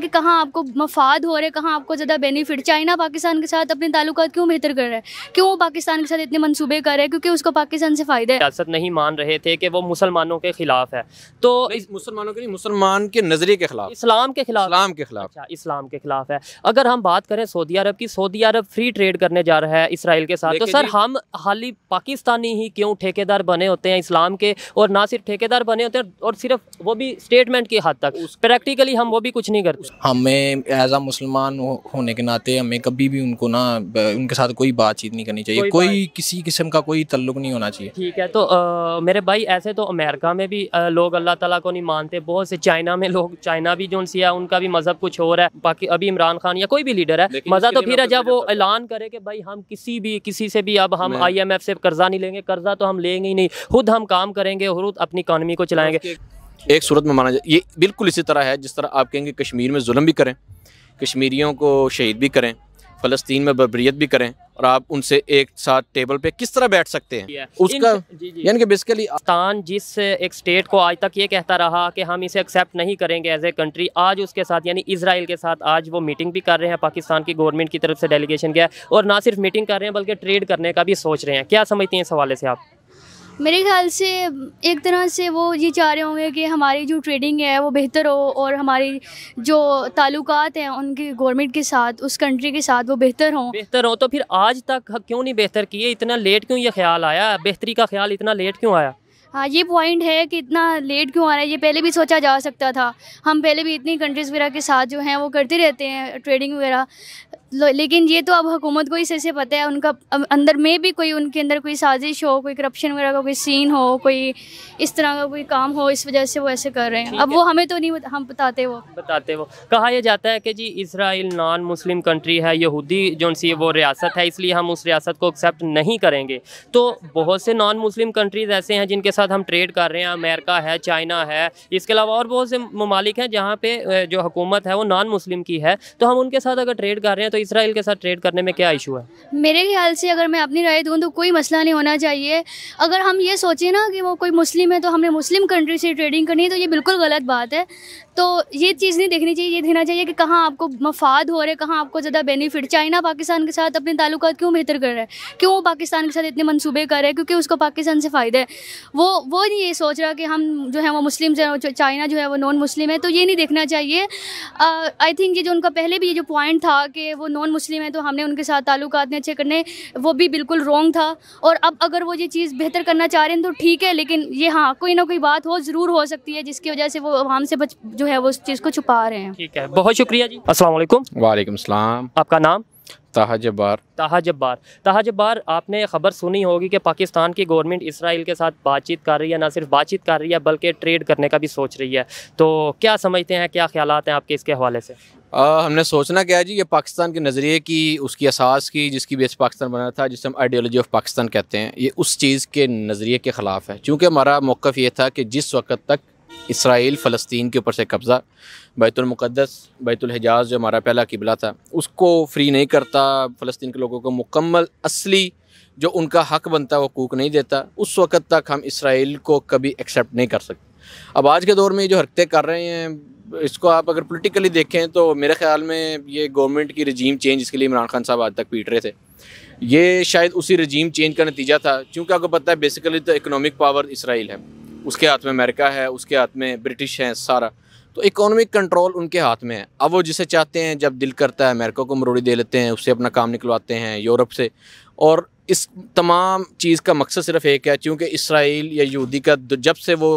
कि कहाँ आपको मफाद हो रहे कहाँ आपको ज़्यादा बेनिफिट चाइना पाकिस्तान के साथ अपने ताल्लुक क्यों बेहतर कर रहा है क्यों पाकिस्तान के साथ इतने मनसूबे कर रहे हैं क्योंकि उसको पाकिस्तान से फ़ायदा है रियासत नहीं मान रहे थे कि वो मुसलमानों के खिलाफ है तो मुसलमानों के मुसलमान के नज़रिए के खिलाफ इस्लाम के खिलाफ इस्लाम के खिलाफ अच्छा, इस्लाम के खिलाफ है अगर हम बात करें सऊदी अरब की सऊदी अरब फ्री ट्रेड करने जा रहा है इसराइल के साथ तो सर हम हाली पाकिस्तानी ही क्यों ठेकेदार बने होते हैं इस्लाम के और ना सिर्फ ठेकेदार बने होते हैं और सिर्फ वो भी स्टेटमेंट की हद तक प्रैक्टिकली हम वो भी कुछ नहीं करते हमें एज आ मुसलमान होने के नाते हमें कभी भी उनको ना उनके साथ कोई बातचीत नहीं करनी चाहिए कोई, कोई किसी किस्म का कोई तल्लुक नहीं होना चाहिए ठीक है तो आ, मेरे भाई ऐसे तो अमेरिका में भी आ, लोग अल्लाह ताला को नहीं मानते बहुत से चाइना में लोग चाइना भी जो सी है उनका भी मज़हब कुछ और है बाकी अभी इमरान खान या कोई भी लीडर है मज़ा तो फिर है जब वो ऐलान करे कि भाई हम किसी भी किसी से भी अब हम आई एम एफ से कर्जा नहीं लेंगे कर्जा तो हम लेंगे ही नहीं खुद हम काम करेंगे खुद अपनी इकानमी को चलाएंगे एक सूरत में माना जाए ये बिल्कुल इसी तरह है जिस तरह आप कहेंगे कश्मीर में जुल्म भी करें कश्मीरियों को शहीद भी करें फ़लस्तीन में बबरीत भी करें और आप उनसे एक साथ टेबल पे किस तरह बैठ सकते हैं उसका यानी कि बेसिकली पाकिस्तान जिस एक स्टेट को आज तक ये कहता रहा कि हम इसे एक्सेप्ट नहीं करेंगे एज ए कंट्री आज उसके साथ यानी इसराइल के साथ आज वो मीटिंग भी कर रहे हैं पाकिस्तान की गवर्नमेंट की तरफ से डेलीगेशन गया और ना सिर्फ मीटिंग कर रहे हैं बल्कि ट्रेड करने का भी सोच रहे हैं क्या समझते हैं इस हवाले से आप मेरे ख्याल से एक तरह से वो ये चाह रहे होंगे कि हमारी जो ट्रेडिंग है वो बेहतर हो और हमारी जो ताल्लुक हैं उनके गवर्नमेंट के साथ उस कंट्री के साथ वो बेहतर हों बेहतर हो तो फिर आज तक क्यों नहीं बेहतर किए इतना लेट क्यों ये ख्याल आया बेहतरी का ख्याल इतना लेट क्यों आया हाँ ये पॉइंट है कि इतना लेट क्यों आ रहा है ये पहले भी सोचा जा सकता था हम पहले भी इतनी कंट्रीज़ वगैरह के साथ जो हैं वो करते रहते हैं ट्रेडिंग वगैरह लेकिन ये तो अब हुकूमत को ही से पता है उनका अंदर में भी कोई उनके अंदर कोई साजिश हो कोई करप्शन वगैरह का कोई सीन हो कोई इस तरह का कोई काम हो इस वजह से वो ऐसे कर रहे हैं अब वो हमें तो नहीं बता, हम बताते वो बताते वो कहा यह जाता है कि जी इसराइल नॉन मुस्लिम कंट्री है यहूदी जो सी वो रियासत है इसलिए हम उस रियासत को एक्सेप्ट नहीं करेंगे तो बहुत से नॉन मुस्लिम कंट्रीज़ ऐसे हैं जिनके साथ हम ट्रेड कर रहे हैं अमेरिका है चाइना है इसके अलावा और बहुत से ममालिक हैं जहाँ पे जो हुकूमत है वो नॉन मुस्लिम की है तो हम उनके साथ अगर ट्रेड कर रहे हैं तो इसराइल के साथ ट्रेड करने में क्या इशू है मेरे ख्याल से अगर मैं अपनी राय दूँ तो कोई मसला नहीं होना चाहिए अगर हम ये सोचें ना कि वो कोई मुस्लिम है तो हमने मुस्लिम कंट्री से ट्रेडिंग करनी है तो ये बिल्कुल गलत बात है तो ये चीज़ नहीं देखनी चाहिए ये देखना चाहिए कि कहाँ आपको मफाद हो रहे हैं कहाँ आपको ज़्यादा बेनिफिट चाइना पाकिस्तान के साथ अपने ताल्लुक क्यों बेहतर कर रहा है क्यों वो पाकिस्तान के साथ इतने मनसूबे कर रहे हैं क्योंकि उसको पाकिस्तान से फ़ायदा है वो वो वो नहीं ये सोच रहा कि हम जो है वो मुस्लिम से चाइना जो है वो नॉन मुस्लिम है तो ये नहीं देखना चाहिए आई थिंक ये जो उनका पहले भी ये जो पॉइंट था कि वो नॉन मुस्लिम है तो हमने उनके साथ ताल्लुक ने अच्छे करने वो भी बिल्कुल रॉन्ग था और अब अगर वो ये चीज़ बेहतर करना चाह रहे हैं तो ठीक है लेकिन ये हाँ कोई ना कोई बात हो ज़रूर हो सकती है जिसकी वजह से वो हमसे जो है वो उस चीज़ को छुपा रहे हैं ठीक है बहुत शुक्रिया जी असल वालेकुम आपका नाम ताहा जब्बार ताहा जब्बार ताहा आपने खबर सुनी होगी कि पाकिस्तान की गवर्नमेंट इसराइल के साथ बातचीत कर रही है ना सिर्फ बातचीत कर रही है बल्कि ट्रेड करने का भी सोच रही है तो क्या समझते हैं क्या ख्याल हैं आपके इसके हवाले से आ, हमने सोचना क्या है जी ये पाकिस्तान के नज़रिए की उसकी असास की जिसकी बेस पाकिस्तान बना था जिसे हम आइडियोलॉजी ऑफ पाकिस्तान कहते हैं ये उस चीज़ के नज़रिए के ख़िलाफ़ है चूँकि हमारा मौक़ ये था कि जिस वक्त तक इसराइल फ़लस्तीन के ऊपर से कब्ज़ा बैतुलमक़दस बैतुलहजाज जो हमारा पहला किबला था उसको फ्री नहीं करता फ़लस्तीन के लोगों को मुकम्मल असली जो उनका हक बनता है वो कूक नहीं देता उस वक़्त तक हम इसराइल को कभी एक्सेप्ट नहीं कर सकते अब आज के दौर में जो हरकतें कर रहे हैं इसको आप अगर पोलिटिकली देखें तो मेरे ख्याल में ये गवर्नमेंट की रजीम चेंज इसके लिए इमरान खान साहब आज तक पीट रहे थे ये शायद उसी रजीम चेंज का नतीजा था क्योंकि आपको पता है बेसिकली तो इकनॉमिक पावर इसराइल है उसके हाथ में अमेरिका है उसके हाथ में ब्रिटिश है सारा तो इकोनॉमिक कंट्रोल उनके हाथ में है अब वो जिसे चाहते हैं जब दिल करता है अमेरिका को मरोड़ी दे लेते हैं उससे अपना काम निकलवाते हैं यूरोप से और इस तमाम चीज़ का मकसद सिर्फ एक है क्योंकि इसराइल या यहूदी का जब से वो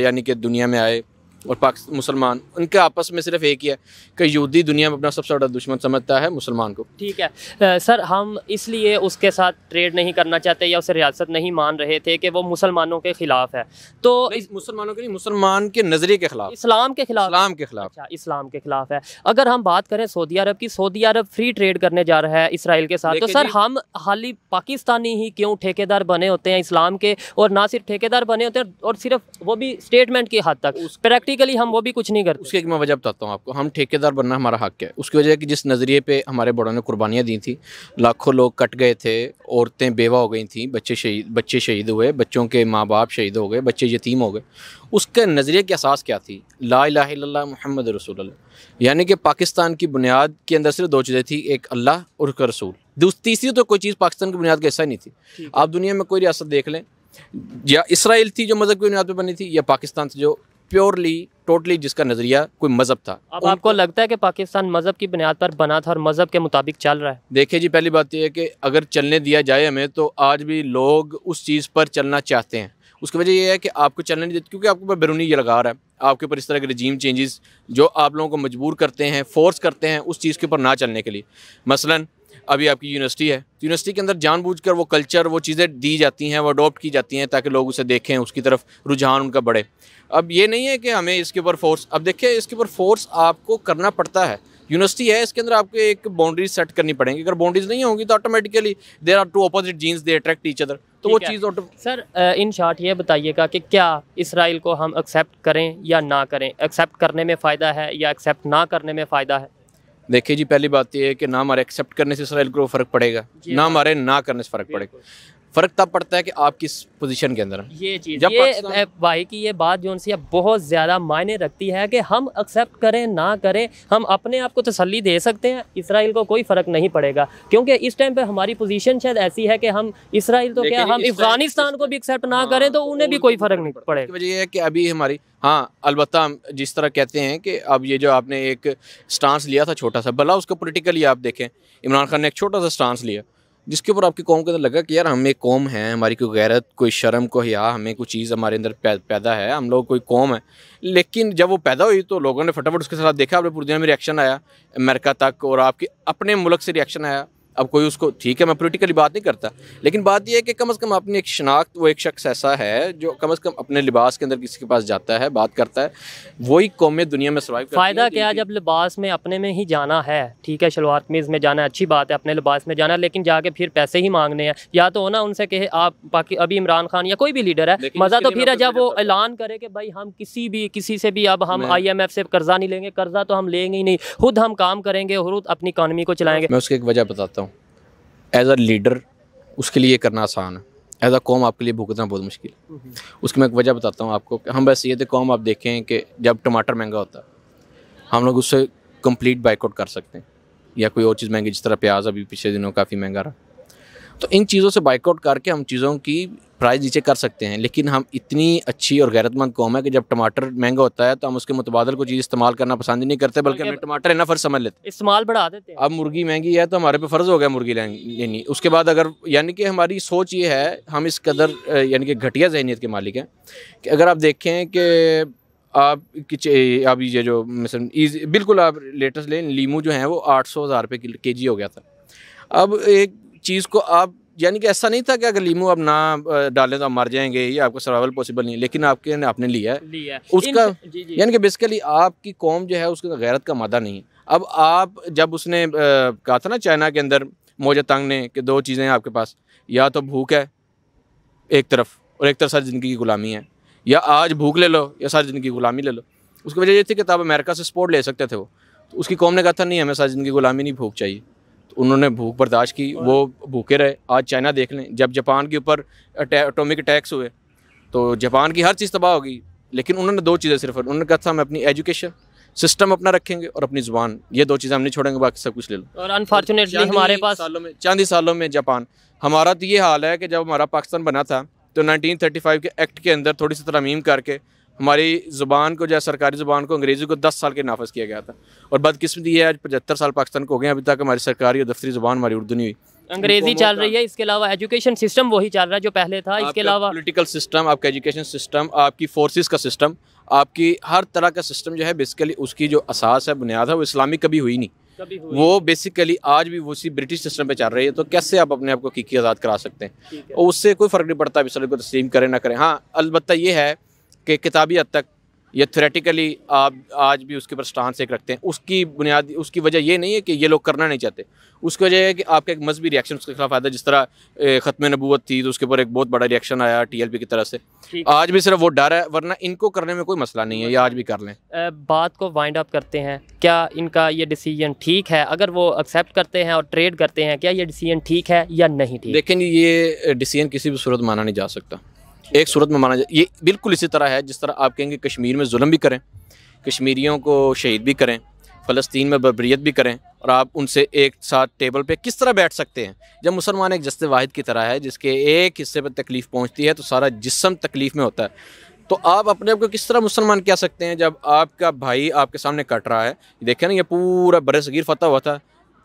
यानी कि दुनिया में आए और पाक मुसलमान उनके आपस में सिर्फ एक ही है कि यहूदी दुनिया में अपना सबसे बड़ा दुश्मन समझता है मुसलमान को ठीक है आ, सर हम इसलिए उसके साथ ट्रेड नहीं करना चाहते या उसे रियासत नहीं मान रहे थे कि वो मुसलमानों के ख़िलाफ़ है तो मुसलमानों के नहीं मुसलमान के नज़रिए के खिलाफ इस्लाम के खिलाफ इस्लाम के खिलाफ अच्छा इस्लाम के खिलाफ है अगर हम बात करें सऊदी अरब की सऊदी अरब फ्री ट्रेड करने जा रहा है इसराइल के साथ तो सर हम हाल ही पाकिस्तानी ही क्यों ठेकेदार बने होते हैं इस्लाम के और ना सिर्फ ठेकेदार बने होते हैं और सिर्फ वो भी स्टेटमेंट की हद तक प्रैक्टिस प्रैक्टिकली हम वो भी कुछ नहीं करते उसकी एक मैं वजह बताता हूँ आपको हम ठेकेदार बनना हमारा हक है उसकी वजह कि जिस नज़रिए पे हमारे बड़ों ने कुर्बानियाँ दी थी लाखों लोग कट गए थे औरतें बेवा हो गई थी बच्चे शहीद बच्चे शहीद हुए बच्चों के माँ बाप शहीद हो गए बच्चे यतीम हो गए उसके नज़रिए की असास क्या थी ला ला महमद रसूल यानी कि पाकिस्तान की बुनियाद के अंदर सिर्फ दो चीज़ें थी एक अल्लाह और उसका रसूल तीसरी तो कोई चीज़ पाकिस्तान की बुनियाद का ऐसा नहीं थी आप दुनिया में कोई रियासत देख लें या इसराइल थी जो मज़हब की बुनियाद पर बनी थी या पाकिस्तान से जो प्योरली टोटली जिसका नजरिया कोई मजहब था अब आपको लगता है कि पाकिस्तान मजहब की बुनियाद पर बना था और मजहब के मुताबिक चल रहा है देखिए जी पहली बात तो यह है कि अगर चलने दिया जाए हमें तो आज भी लोग उस चीज़ पर चलना चाहते हैं उसकी वजह यह है कि आपको चलने नहीं देते क्योंकि आपके ऊपर बैरूनी ये लगा रहा है आपके ऊपर इस तरह के रजीम चेंजेस जो आप लोगों को मजबूर करते हैं फोर्स करते हैं उस चीज़ के ऊपर ना चलने के लिए मसलन अभी आपकी यूनिवर्सिटी है तो यूनिवर्सिटी के अंदर जानबूझकर वो कल्चर वो चीज़ें दी जाती हैं वो अडोप्ट की जाती हैं ताकि लोग उसे देखें उसकी तरफ रुझान उनका बढ़े अब ये नहीं है कि हमें इसके ऊपर फोर्स अब देखिए इसके ऊपर फोर्स आपको करना पड़ता है यूनिवर्सिटी है इसके अंदर आपको एक बाउंड्रीज सेट करनी पड़ेगी अगर बाउंड्रीज नहीं होंगी तो automatically there are two opposite genes they attract each other तो वो चीज़ ऑटो सर इन शॉर्ट ये बताइएगा कि क्या इसराइल को हम एक्सेप्ट करें या ना करें एक्सेप्ट करने में फ़ायदा है या एक्सेप्ट ना करने में फ़ायदा है देखिए जी पहली बात तो यह है कि ना हमारे एक्सेप्ट करने से इसराइल को फर्क पड़ेगा ना हाँ। हमारे ना करने से फर्क पड़ेगा फ़र्क तब पड़ता है कि आप किस पोजीशन के अंदर ये चीज़ जब ये भाई की ये बात जो है बहुत ज़्यादा मायने रखती है कि हम एक्सेप्ट करें ना करें हम अपने आप को तसली दे सकते हैं इसराइल को कोई फ़र्क नहीं पड़ेगा क्योंकि इस टाइम पे हमारी पोजीशन शायद ऐसी है कि हम इसराइल तो क्या हम अफगानिस्तान को भी एक्सेप्ट ना हाँ, करें तो, तो उन्हें भी कोई तो फ़र्क नहीं पड़ेगा वजह यह है कि अभी हमारी हाँ अलबत् जिस तरह कहते हैं कि अब ये जो आपने एक स्टांस लिया था छोटा सा भला उसको पोलिटिकली आप देखें इमरान खान ने एक छोटा सा स्टांस लिया जिसके ऊपर आपकी कौम के अंदर लगा कि यार हम एक कौम है हमारी कोई गैरत कोई शर्म को या हमें कोई चीज़ हमारे अंदर पैदा है हम लोग कोई कौम है लेकिन जब वो पैदा हुई तो लोगों ने फटाफट उसके साथ देखा आपने पूरी दुनिया में रिएक्शन आया अमेरिका तक और आपके अपने मुल्क से रिएक्शन आया अब कोई उसको ठीक है मैं पोलिटिकली बात नहीं करता लेकिन बात यह है कि कम अज़ कम अपनी एक शनाख्त वो एक शख्स ऐसा है जो कम अज़ कम अपने लिबास के अंदर किसी के पास जाता है बात करता है वही कौमें दुनिया में सर्वाइव फ़ायदा क्या तो जब लिबास में अपने में ही जाना है ठीक है शलवार कमीज़ में जाना अच्छी बात है अपने लिबास में जाना लेकिन जाके फिर पैसे ही मांगने हैं या तो ना उनसे कहे आप बाकी अभी इमरान खान या कोई भी लीडर है मज़ा तो फिर है जब वो ऐलान करे कि भाई हम किसी भी किसी से भी अब हम आई एम एफ से कर्जा नहीं लेंगे कर्जा तो हम लेंगे ही नहीं खुद हम काम करेंगे खुद अपनी इकानमी को चलाएंगे मैं उसकी एक वजह बताता हूँ एज अ लीडर उसके लिए करना आसान है एज अ कौम आपके लिए भुगतना बहुत मुश्किल है उसकी मैं एक वजह बताता हूँ आपको हम बस ये थे कौम आप देखें कि जब टमाटर महंगा होता हम लोग उससे कंप्लीट बाइकआउट कर सकते हैं या कोई और चीज़ महंगी जिस तरह प्याज अभी पिछले दिनों काफ़ी महंगा रहा तो इन चीज़ों से बाइकआउट करके हम चीज़ों की प्राइस नीचे कर सकते हैं लेकिन हम इतनी अच्छी और गैरतमंद कौम है कि जब टमाटर महंगा होता है तो हम उसके मुतबादल को चीज़ इस्तेमाल करना पसंद नहीं करते बल्कि हमें टमाटर है ना फर्ज समझ लेते इस्तेमाल बढ़ा देते हैं अब मुर्गी महंगी है तो हमारे पे फ़र्ज़ हो गया मुर्गी लेनी उसके बाद अगर यानी कि हमारी सोच ये है हम इस कदर यानी कि घटिया जहनीत के मालिक हैं कि अगर आप देखें कि आप आप ये जो मिसल बिल्कुल आप लेटेस्ट लें लीमू जो है वो आठ सौ हज़ार रुपये के जी हो गया था अब एक चीज़ को आप यानी कि ऐसा नहीं था कि अगर लीमू आप ना डालें तो आप मर जाएंगे ये आपको सर्वाइवल पॉसिबल नहीं है लेकिन आपके ने आपने लिया है लिया उसका यानी कि बेसिकली आपकी कौम जो है उसका गैरत का मादा नहीं है अब आप जब उसने कहा था ना चाइना के अंदर मोजा तंग ने कि दो चीज़ें हैं आपके पास या तो भूख है एक तरफ और एक तरफ सारी ज़िंदगी की गुलामी है या आज भूख ले लो या सारी ज़िंदगी की गुलामी ले लो उसकी वजह ये थी कि आप अमेरिका से सपोर्ट ले सकते थे वो तो उसकी कौम ने कहा था नहीं हमें सारी ज़िंदगी गुलामी नहीं भूख चाहिए उन्होंने भूख बर्दाश्त की वो भूखे रहे आज चाइना देख लें जब जापान के ऊपर एटॉमिक अटैक्स हुए तो जापान की हर चीज़ तबाह होगी लेकिन उन्होंने दो चीज़ें सिर्फ उन्होंने कहा था हम अपनी एजुकेशन सिस्टम अपना रखेंगे और अपनी जुबान ये दो चीज़ें हम नहीं छोड़ेंगे बाकी सब कुछ ले लो और अनफॉर्चुनेटली हमारे पास सालों में ही सालों में जापान हमारा तो ये हाल है कि जब हमारा पाकिस्तान बना था तो 1935 के एक्ट के अंदर थोड़ी सी तरमीम करके हमारी ज़ुबान को जो सरकारी ज़ुबान को अंग्रेज़ी को दस साल के नाफज किया गया था और बदकिस्मती है आज पचहत्तर साल पाकिस्तान को हो गए अभी तक हमारी सरकारी और दफ्तरी ज़ुबान हमारी उर्दू नहीं हुई अंग्रेजी चल रही है इसके अलावा एजुकेशन सिस्टम वही चल रहा है जो पहले था इसके अलावा पोलिटिकल सिस्टम आपका एजुकेशन सिस्टम आपकी फोर्स का सिस्टम आपकी हर तरह का सिस्टम जो है बेसिकली उसकी जो असास है बुनियाद है वो इस्लामी कभी हुई नहीं वो बेसिकली आज भी उसी ब्रिटिश सिस्टम पे चल रही है तो कैसे आप अपने आप को की आज़ाद करा सकते हैं और उससे कोई फ़र्क नहीं पड़ता अभी इस को तस्लीम करें ना करें हाँ अलबत्त ये है कि किताबी हद तक या थ्रेटिकली आप आज भी उसके ऊपर स्टांस एक रखते हैं उसकी बुनियादी उसकी वजह ये नहीं है कि ये लोग करना नहीं चाहते उसकी वजह है कि आपका एक मजहबी रिएक्शन उसके खिलाफ आता है जिस तरह ख़त्म नबूत थी तो उसके ऊपर एक बहुत बड़ा रिएक्शन आया टी एल पी की तरफ से आज भी सिर्फ वो डर है वरना इनको करने में कोई मसला नहीं है ये आज भी कर लें बात को वाइंड अप करते हैं क्या इनका ये डिसीजन ठीक है अगर वो एक्सेप्ट करते हैं और ट्रेड करते हैं क्या ये डिसीजन ठीक है या नहीं ठीक लेकिन ये डिसीजन किसी भी सूरत माना नहीं जा सकता एक सूरत में माना जाए ये बिल्कुल इसी तरह है जिस तरह आप कहेंगे कश्मीर में जुल्म भी करें कश्मीरियों को शहीद भी करें फ़लस्तीन में बबरीत भी करें और आप उनसे एक साथ टेबल पे किस तरह बैठ सकते हैं जब मुसलमान एक जस्ते वाहिद की तरह है जिसके एक हिस्से पर तकलीफ़ पहुंचती है तो सारा जिसम तकलीफ़ में होता है तो आप अपने आप को किस तरह मुसलमान कह सकते हैं जब आपका भाई आपके सामने कट रहा है देखें ना ये पूरा बर सगीर फतह हुआ था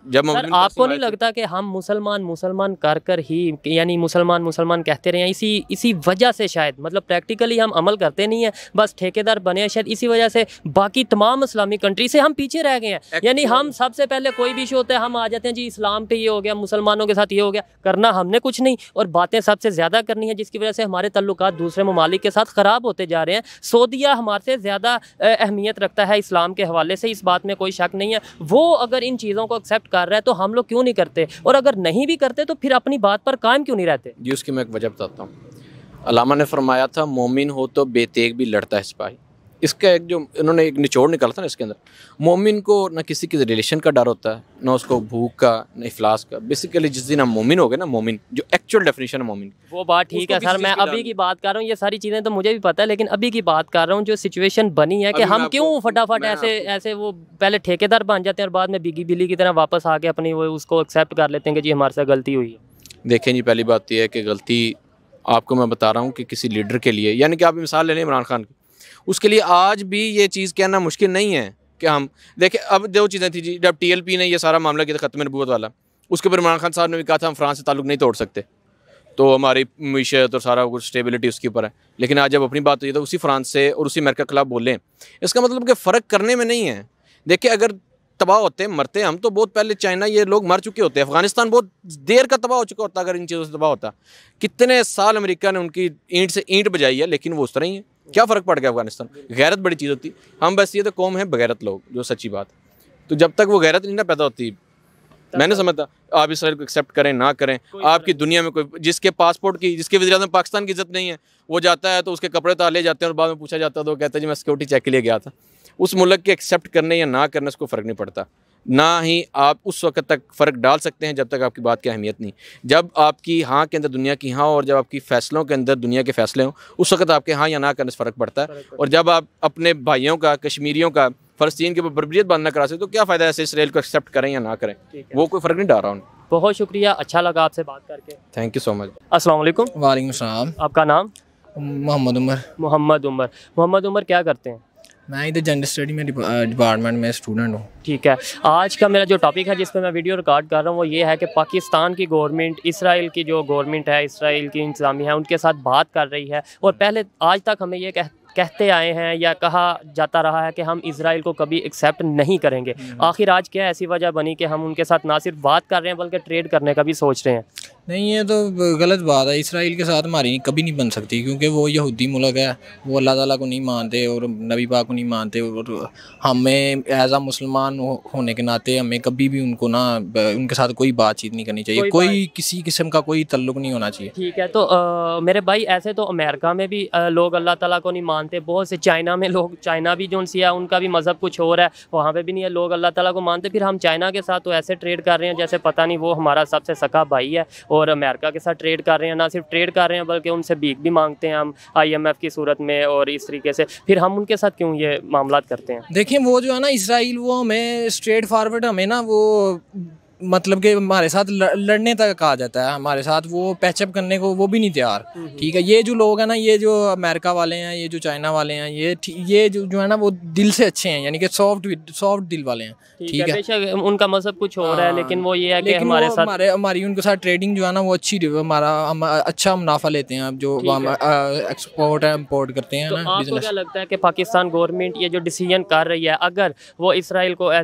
जब सर आपको नहीं लगता कि हम मुसलमान मुसलमान कर कर ही यानी मुसलमान मुसलमान कहते रहे इसी इसी वजह से शायद मतलब प्रैक्टिकली हम अमल करते नहीं हैं बस ठेकेदार बने हैं शायद इसी वजह से बाकी तमाम इस्लामी कंट्री से हम पीछे रह गए हैं यानी हाँ। हम सबसे पहले कोई भी इशू होता है हम आ जाते हैं जी इस्लाम पे ये हो गया मुसलमानों के साथ ये हो गया करना हमने कुछ नहीं और बातें सबसे ज़्यादा करनी है जिसकी वजह से हमारे तल्लुक दूसरे ममालिक के साथ ख़राब होते जा रहे हैं सऊदिया हमारे से ज़्यादा अहमियत रखता है इस्लाम के हवाले से इस बात में कोई शक नहीं है वो अगर इन चीज़ों को एक्सेप्ट कर रहा है तो हम लोग क्यों नहीं करते और अगर नहीं भी करते तो फिर अपनी बात पर कायम क्यों नहीं रहते जी उसकी मैं एक वजह बताता हूँ अलामा ने फरमाया था मोमिन हो तो बेतेग भी लड़ता है सिपाही इसका एक जो इन्होंने एक निचोड़ निकाला था ना इसके अंदर मोमिन को ना किसी के रिलेशन का डर होता है ना उसको भूख का ना इफलास का बेसिकली जिस दिन हम मोमिन हो गए ना मोमिन जो एक्चुअल डेफिनेशन है मोमिन वो बात ठीक है सर मैं अभी की बात कर रहा हूँ ये सारी चीज़ें तो मुझे भी पता है लेकिन अभी की बात कर रहा हूँ जो सिचुएशन बनी है कि हम क्यों फटाफट ऐसे ऐसे वो पहले ठेकेदार बन जाते हैं और बाद में बिगी बिली की तरह वापस आके अपनी वो उसको एक्सेप्ट कर लेते हैं कि जी हमारे साथ गलती हुई है देखें जी पहली बात तो यह है कि गलती आपको मैं बता रहा हूँ कि किसी लीडर के लिए यानी कि आप मिसाल ले लें इमरान खान की उसके लिए आज भी ये चीज़ कहना मुश्किल नहीं है कि हम देखें अब दो चीज़ें थी जी जब टी ने यह सारा मामला किया था ख़त्म नबूत वाला उसके ऊपर इमरान खान साहब ने भी कहा था हम फ्रांस से ताल्लुक नहीं तोड़ सकते तो हमारी मीशत और सारा कुछ स्टेबिलिटी उसके ऊपर है लेकिन आज जब अपनी बात हुई तो उसी फ्रांस से और उसी अमेरिका के खिलाफ बोलें इसका मतलब कि फ़र्क करने में नहीं है देखिए अगर तबाह होते मरते हैं हम तो बहुत पहले चाइना ये लोग मर चुके होते हैं अफगानिस्तान बहुत देर का तबाह हो चुका होता अगर इन चीज़ों से तबाह होता कितने साल अमेरिका ने उनकी ईंट से ईंट बजाई है लेकिन वो उस तरह ही है क्या फ़र्क पड़ गया अफगानिस्तान गैरत बड़ी चीज़ होती हम बस ये तो कौम है बगैरत लोग जो सच्ची बात तो जब तक वो गैरत नहीं ना पैदा होती मैंने समझता आप इसराइल को एक्सेप्ट करें ना करें आपकी दुनिया में कोई जिसके पासपोर्ट की जिसके वजी पाकिस्तान की इज्जत नहीं है वो जाता है तो उसके कपड़े ताले जाते हैं और बाद में पूछा जाता है तो वो कहता है जी मैं सिक्योरिटी चेक के लिए गया था उस मुल्क के एक्सेप्ट करने या ना करने उसको फ़र्क नहीं पड़ता ना ही आप उस वक्त तक फ़र्क डाल सकते हैं जब तक आपकी बात की अहमियत नहीं जब आपकी हाँ के अंदर दुनिया की हाँ और जब आपकी फ़ैसलों के अंदर दुनिया के फ़ैसले हों उस वक्त आपके हाँ या ना करने से फ़र्क पड़ता है और जब आप अपने भाइयों का कश्मीरियों का फ़लस्तीन के ऊपर बरबरीत बांधना करा सकते तो क्या फ़ायदा ऐसे इसराइल को एक्सेप्ट करें या ना करें वो कोई फ़र्क नहीं डाल रहा उन्हें बहुत शुक्रिया अच्छा लगा आपसे बात करके थैंक यू सो मच असल वाईक आपका नाम मोहम्मद उमर मोहम्मद उमर मोहम्मद उमर क्या करते हैं मैं इधर जनरल स्टडी में डिपार्टमेंट में स्टूडेंट हूँ ठीक है आज का मेरा जो टॉपिक है जिस पर मैं वीडियो रिकॉर्ड कर रहा हूँ वो ये है कि पाकिस्तान की गवर्नमेंट इसराइल की जो गवर्नमेंट है इसराइल की इंतजामिया है उनके साथ बात कर रही है और पहले आज तक हमें ये कह कहते आए हैं या कहा जाता रहा है कि हम इसराइल को कभी एक्सेप्ट नहीं करेंगे हम्म। आखिर आज क्या ऐसी वजह बनी कि हम उनके साथ ना सिर्फ बात कर रहे हैं बल्कि ट्रेड करने का भी सोच रहे हैं नहीं ये तो गलत बात है इसराइल के साथ हमारी कभी नहीं बन सकती क्योंकि वो यहूदी मुल्क है वो अल्लाह ताला को नहीं मानते और नबी पाक को नहीं मानते और हमें एज आ मुसलमान होने के नाते हमें कभी भी उनको ना उनके साथ कोई बातचीत नहीं करनी चाहिए कोई, कोई किसी किस्म का कोई तल्लुक नहीं होना चाहिए ठीक है तो आ, मेरे भाई ऐसे तो अमेरिका में भी आ, लोग अल्लाह तला को नहीं मान मानते बहुत से चाइना में लोग चाइना भी जो सी है उनका भी मज़हब कुछ और है वहाँ पर भी नहीं है लोग अल्लाह ताला को मानते फिर हम चाइना के साथ तो ऐसे ट्रेड कर रहे हैं जैसे पता नहीं वो हमारा सबसे सखा भाई है और अमेरिका के साथ ट्रेड कर रहे हैं ना सिर्फ ट्रेड कर रहे हैं बल्कि उनसे भीख भी मांगते हैं हम एफ की सूरत में और इस तरीके से फिर हम उनके साथ क्यों ये मामला करते हैं देखिए वो जो है ना इसराइल वो हमें स्ट्रेट फारवर्ड हमें ना वो मतलब कि हमारे साथ लड़ने तक आ जाता है हमारे साथ वो पैचअप करने को वो भी नहीं तैयार हम्म, हम्म। ठीक है ये जो लोग हैं ना ये जो अमेरिका वाले हैं ये जो चाइना वाले हैं ये ये जो जो है ना वो दिल से अच्छे हैं यानी कि सॉफ्ट सॉफ्ट दिल वाले हैं ठीक है, है? उनका मजहब मतलब कुछ हो रहा है हाँ। लेकिन वो ये है कि हमारे साथ हमारे हमारी उनके साथ ट्रेडिंग जो है ना वो अच्छी हमारा हम अच्छा मुनाफा लेते हैं जो एक्सपोर्ट है इम्पोर्ट करते हैं तो ना बिजनेस लगता है कि पाकिस्तान गवर्नमेंट ये जो डिसीजन कर रही है अगर वो इसराइल को